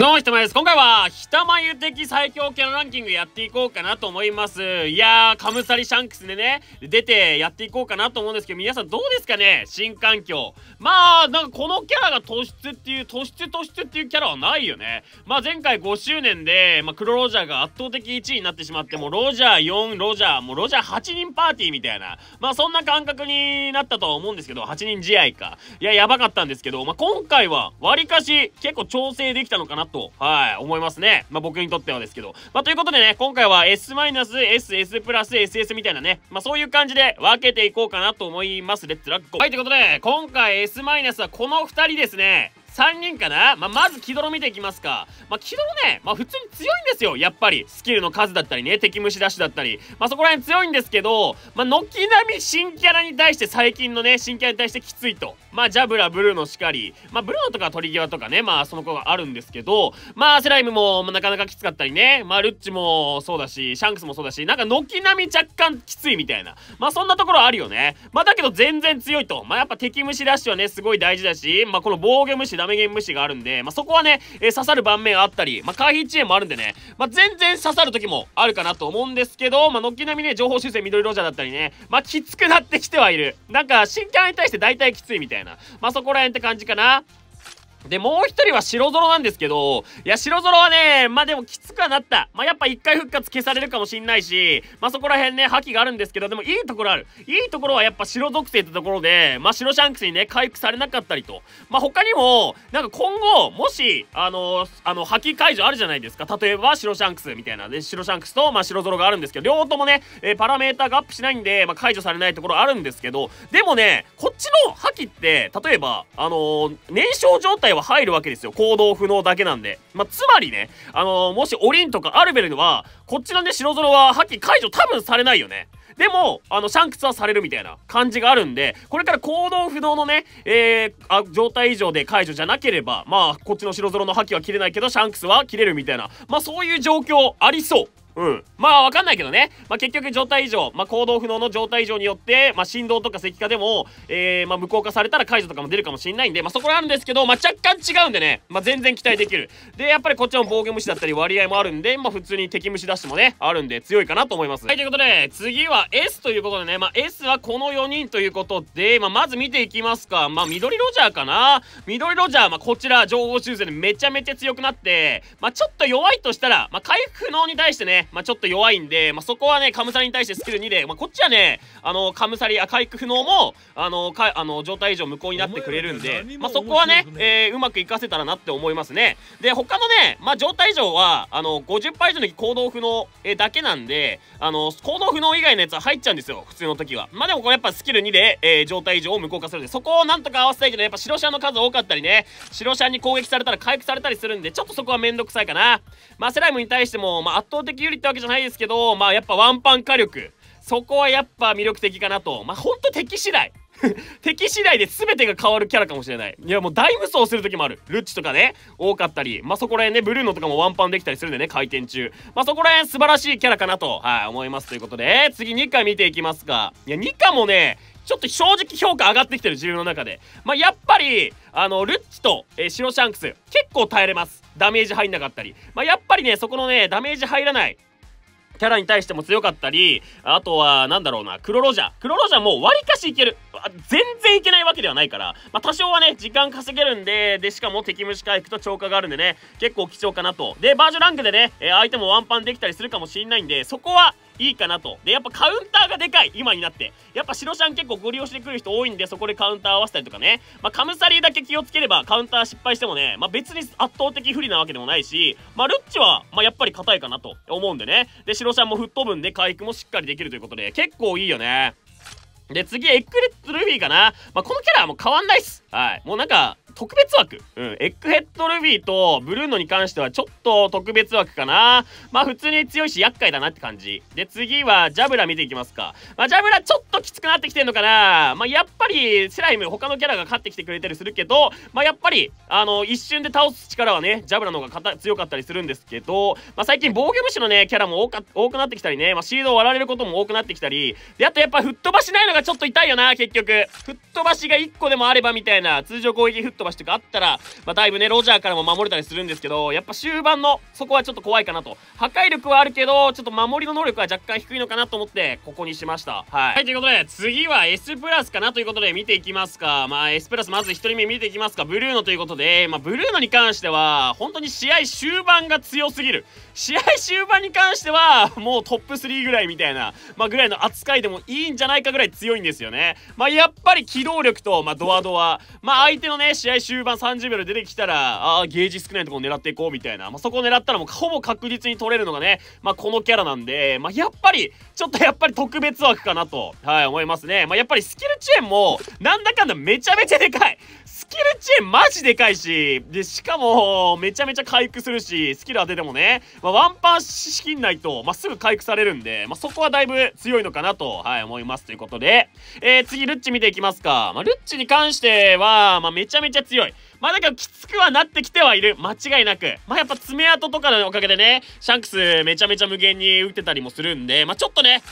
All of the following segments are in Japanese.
もひたまです。今回は、ひたまゆ的最強キャラランキングやっていこうかなと思います。いやー、カムサリシャンクスでね、出てやっていこうかなと思うんですけど、皆さんどうですかね新環境。まあ、なんかこのキャラが突出っていう、突出突出っていうキャラはないよね。まあ前回5周年で、まあ黒ロジャーが圧倒的1位になってしまって、もうロジャー4、ロジャー、もうロジャー8人パーティーみたいな、まあそんな感覚になったとは思うんですけど、8人試合か。いや、やばかったんですけど、まあ今回は、割かし結構調整できたのかななと、はい、思いますね。まあ、僕にとってはですけど。まあ、ということでね、今回は S-、S、S プラス、SS みたいなね、まあ、そういう感じで分けていこうかなと思います。レッツラッグ。はい、ということで、今回 S- マイナスはこの2人ですね。3人かな、まあ、まず木ドロ見ていきますか。まあ、木ドね、まあ、普通に強いんですよ、やっぱり。スキルの数だったりね、敵虫出ダッシュだったり。まあ、そこら辺強いんですけど、まあ、軒並み新キャラに対して最近のね、新キャラに対してきついと。まあ、ジャブラ、ブルーノしかり、まあ、ブルーノとか鳥際とかね、まあ、その子があるんですけど、まあ、セライムも、なかなかきつかったりね、まあ、ルッチもそうだし、シャンクスもそうだし、なんか軒並み若干きついみたいな。まあ、そんなところあるよね。まあ、だけど全然強いと。まあ、やっぱ敵虫出ダッシュはね、すごい大事だし、まあ、この防御無視ダメゲーム無視があるんで、まあ、そこはね、えー、刺さる盤面あったり、まあ、回避遅延もあるんでね、まあ、全然刺さる時もあるかなと思うんですけど、まあ、軒並みね、情報修正緑ロジャーだったりね、まあ、きつくなってきてはいる。なんか、新キャラに対して大体きついみたいな、まあ、そこら辺って感じかな。で、もう一人は白ゾロなんですけど、いや、白ゾロはね、まあでもきつくはなった。まあやっぱ一回復活消されるかもしんないし、まあそこら辺ね、覇気があるんですけど、でもいいところある。いいところはやっぱ白属性ってところで、まあ白シャンクスにね、回復されなかったりと。まあ他にも、なんか今後、もし、あのあの、覇気解除あるじゃないですか。例えば白シャンクスみたいな。で、白シャンクスと、まあ白ゾロがあるんですけど、両方ともね、えー、パラメータがアップしないんで、まあ解除されないところあるんですけど、でもね、こっちの覇気って、例えば、あのー、燃焼状態は入るわけですよ。行動不能だけなんで。まあ、つまりね、あのー、もしオリンとかアルベルは、こっちのね、白園は、破棄解除多分されないよね。でも、あの、シャンクスはされるみたいな感じがあるんで、これから行動不能のね、えー、あ状態以上で解除じゃなければ、まあ、こっちの白ゾの覇気は切れないけど、シャンクスは切れるみたいな、まあ、そういう状況ありそう。うん。まあ、わかんないけどね。まあ、結局、状態異常、まあ、行動不能の状態異常によって、まあ、振動とか石化でも、えー、まあ、無効化されたら解除とかも出るかもしれないんで、まあ、そこはあるんですけど、まあ、若干違うんでね、まあ、全然期待できる。で、やっぱりこっちの防御無視だったり割合もあるんで、まあ、普通に敵虫出してもね、あるんで、強いかなと思います。はい、ということで、次は S ということでね、まあ、S はこの4人ということで、まあ、まず見ていきますか。まあ、緑ロジャーかな。緑ロジャー、まあ、こちら、情報修正でめちゃめちゃ強くなって、まあ、ちょっと弱いとしたら、まあ、回復不能に対してね、まあ、ちょっと弱いんで、まあ、そこはね、カムサリに対してスキル2で、まあ、こっちはね、あの、カムサリ、回復不能も、あの、かあの状態以上無効になってくれるんで、まあ、そこはね、えー、うまくいかせたらなって思いますね。で、他のね、まあ、状態以上は、あの、50%以上の行動不能、えー、だけなんで、あの、行動不能以外のやつは入っちゃうんですよ、普通の時は。まあ、でもこれやっぱスキル2で、えー、状態以上を無効化するんで、そこをなんとか合わせたいけど、やっぱ白シャンの数多かったりね、白シャンに攻撃されたら回復されたりするんで、ちょっとそこはめんどくさいかな。まあ、セライムに対しても、まあ、圧倒的有りってわけじゃないですけど、まあやっぱワンパン火力。そこはやっぱ魅力的かなと。まあほんと敵次第。敵次第で全てが変わるキャラかもしれない。いやもう大無双する時もある。ルッチとかね、多かったり、まあそこら辺ね、ブルーノとかもワンパンできたりするんでね、回転中。まあそこら辺素晴らしいキャラかなと、はい、思いますということで、次2課見ていきますか。いや、2課もね、ちょっと正直評価上がってきてる自分の中で。まあ、やっぱり、あの、ルッチと、えー、シロシャンクス、結構耐えれます。ダメージ入んなかったり。まあ、やっぱりね、そこのね、ダメージ入らない。キャラに対しても強かったり、あとは、なんだろうな、クロロジャ。ー。クロロジャーも割かしいける。全然いけないわけではないから、まあ、多少はね、時間稼げるんで、で、しかも敵虫回復と超過があるんでね、結構貴重かなと。で、バージョンランクでね、えー、相手もワンパンできたりするかもしんないんで、そこは、いいかなと。で、やっぱカウンターがでかい、今になって。やっぱ白シャン結構ご利用してくる人多いんで、そこでカウンター合わせたりとかね。まあ、カムサリーだけ気をつければ、カウンター失敗してもね、まあ、別に圧倒的不利なわけでもないし、まあ、ルッチは、まあ、やっぱり硬いかなと思うんでね。で、白シャンも吹っ飛ぶんで、回復もしっかりできるということで、結構いいよね。で、次、エッグレッツルフィかな。まあ、このキャラはもう変わんないっす。はい。もうなんか、特別枠、うん、エッグヘッドルビーとブルーノに関してはちょっと特別枠かな。まあ普通に強いし厄介だなって感じ。で、次はジャブラ見ていきますか。まあジャブラちょっときつくなってきてんのかな。まあやっぱりセライム他のキャラが勝ってきてくれたりするけど、まあやっぱりあの一瞬で倒す力はね、ジャブラの方が強かったりするんですけど、まあ最近防御視のね、キャラも多か多くなってきたりね、まあシードを割られることも多くなってきたり、で、あとやっぱ吹っ飛ばしないのがちょっと痛いよな、結局。吹っ飛ばしが1個でもあればみたいな、通常攻撃吹っ飛飛ばしとかあったら、まあ、だいぶね、ロジャーからも守れたりするんですけど、やっぱ終盤の、そこはちょっと怖いかなと。破壊力はあるけど、ちょっと守りの能力は若干低いのかなと思って、ここにしました。はい。はい、ということで、次は S プラスかなということで見ていきますか。まあ、S プラスまず1人目見ていきますか。ブルーノということで、まあ、ブルーノに関しては、本当に試合終盤が強すぎる。試合終盤に関しては、もうトップ3ぐらいみたいな、まあ、ぐらいの扱いでもいいんじゃないかぐらい強いんですよね。まあ、やっぱり機動力と、まあ、ドアドア、まあ、相手のね、試合合終盤30秒で出てきたら、ああ、ゲージ少ないところ狙っていこうみたいな、まあ、そこを狙ったらもうほぼ確実に取れるのがね、まあ、このキャラなんで、まあ、やっぱり、ちょっとやっぱり特別枠かなと、はい、思いますね。まあ、やっぱりスキルチェーンも、なんだかんだめちゃめちゃでかい。スキルチェーンマジでかいし、で、しかも、めちゃめちゃ回復するし、スキル当ててもね、まあ、ワンパンしきんないと、まあ、すぐ回復されるんで、まあ、そこはだいぶ強いのかなと、はい、思いますということで、えー、次、ルッチ見ていきますか。まあ、ルッチに関しては、まあ、めちゃめちゃ強い。まあだけどきつくはなってきてはいる。間違いなく。まあやっぱ爪痕とかのおかげでね、シャンクスめちゃめちゃ無限に打ってたりもするんで、まあちょっとね、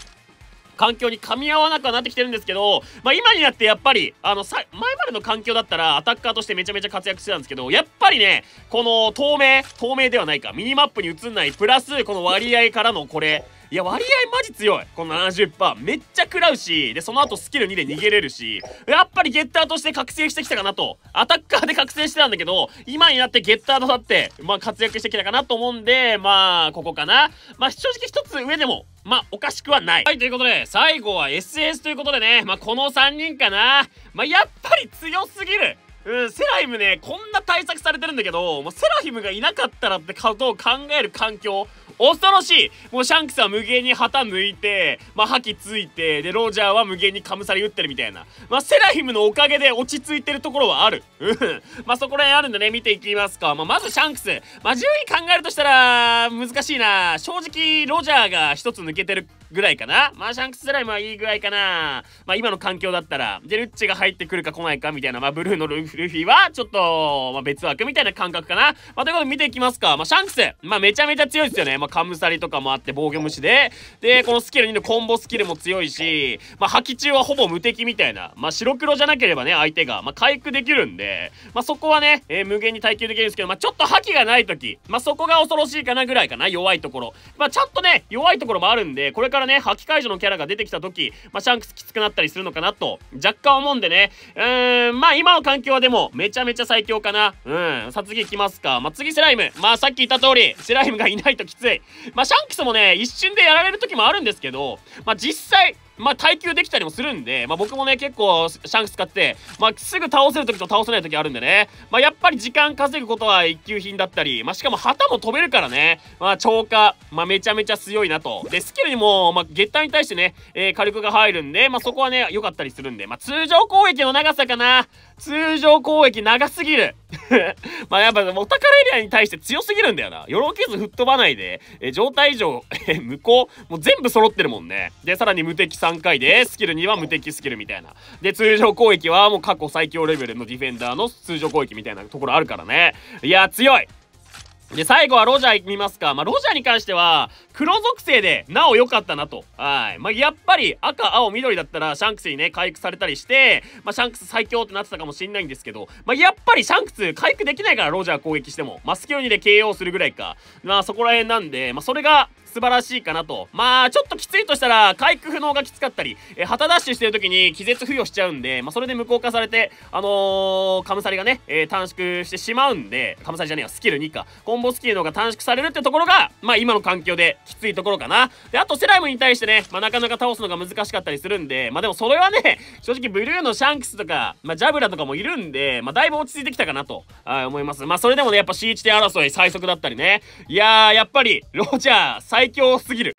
環境に噛み合わなくはなってきてるんですけど、まあ、今になってやっぱり、あの、さ、前までの環境だったらアタッカーとしてめちゃめちゃ活躍してたんですけど、やっぱりね、この透明、透明ではないか、ミニマップに映んない、プラスこの割合からのこれ、いや割合マジ強いこの70%めっちゃ食らうしでその後スキル2で逃げれるしやっぱりゲッターとして覚醒してきたかなとアタッカーで覚醒してたんだけど今になってゲッターとなってまあ活躍してきたかなと思うんでまあここかなまあ正直一つ上でもまあおかしくはないはいということで最後は SS ということでねまあこの3人かなまあやっぱり強すぎるうん、セラヒムね、こんな対策されてるんだけど、まセラヒムがいなかったらってことを考える環境、恐ろしいもうシャンクスは無限に旗抜いて、まあ、覇気ついて、で、ロジャーは無限にカムサリ打ってるみたいな。まあ、セラヒムのおかげで落ち着いてるところはある。うん。まあ、そこら辺あるんでね、見ていきますか。まあ、まずシャンクス。まあ、順位考えるとしたら、難しいな。正直、ロジャーが一つ抜けてるぐらいかな。まあ、シャンクスぐライまはいいぐらいかな。まあ、今の環境だったら。で、ルッチが入ってくるか来ないかみたいな。まあ、ブルーのルフィは、ちょっと、まあ、別枠みたいな感覚かな。まあ、ということで見ていきますか。まあ、シャンクス。まあ、めちゃめちゃ強いですよね。まカムサリとかもあって防御無視で、で、このスキル2のコンボスキルも強いし、まあ、破棄中はほぼ無敵みたいな、まあ、白黒じゃなければね、相手が、まあ、回復できるんで、まあ、そこはね、えー、無限に耐久できるんですけど、まあ、ちょっと破棄がない時、まあ、そこが恐ろしいかなぐらいかな、弱いところ。まあ、ちゃんとね、弱いところもあるんで、これからね、破棄解除のキャラが出てきた時、まあ、シャンクスきつくなったりするのかなと、若干思うんでね、うーん、まあ、今の環境はでも、めちゃめちゃ最強かな。うん、さあ次いきますか。まあ、次セライム。まあ、さっき言った通り、セライムがいないときつい。まあ、シャンクスもね、一瞬でやられる時もあるんですけど、まあ、実際、まあ、耐久できたりもするんで、まあ、僕もね、結構、シャンクス使って、まあ、すぐ倒せる時と倒せない時あるんでね、まあ、やっぱり時間稼ぐことは一級品だったり、まあ、しかも旗も飛べるからね、まあ、超過、まあ、めちゃめちゃ強いなと。で、スキルにも、まあ、月体に対してね、えー、火力が入るんで、まあ、そこはね、良かったりするんで、まあ、通常攻撃の長さかな。通常攻撃長すぎる。まあやっぱお宝エリアに対して強すぎるんだよな。よろけず吹っ飛ばないで、え状態異常、え無効、もう全部揃ってるもんね。で、さらに無敵3回で、スキル2は無敵スキルみたいな。で、通常攻撃はもう過去最強レベルのディフェンダーの通常攻撃みたいなところあるからね。いや、強いで、最後はロジャー見ますか。まあ、ロジャーに関しては、黒属性で、なお良かったなと。はい。まあ、やっぱり、赤、青、緑だったら、シャンクスにね、回復されたりして、まあ、シャンクス最強ってなってたかもしんないんですけど、まあ、やっぱりシャンクス、回復できないから、ロジャー攻撃しても。マスキルニで KO するぐらいか。まあ、そこら辺なんで、まあ、それが、素晴らしいかなと。まあ、ちょっときついとしたら、回復不能がきつかったり、え旗ダッシュしてる時に気絶付与しちゃうんで、まあ、それで無効化されて、あのー、カムサリがね、えー、短縮してしまうんで、カムサリじゃねえよ、スキル2か。コンボスキルの方が短縮されるってところが、まあ、今の環境できついところかな。で、あと、セライムに対してね、まあ、なかなか倒すのが難しかったりするんで、まあ、でもそれはね、正直、ブルーのシャンクスとか、まあ、ジャブラとかもいるんで、まあ、だいぶ落ち着いてきたかなと、思います。まあ、それでもね、やっぱ C 地点争い最速だったりね。いやー、やっぱり、ロジャー、最強すぎる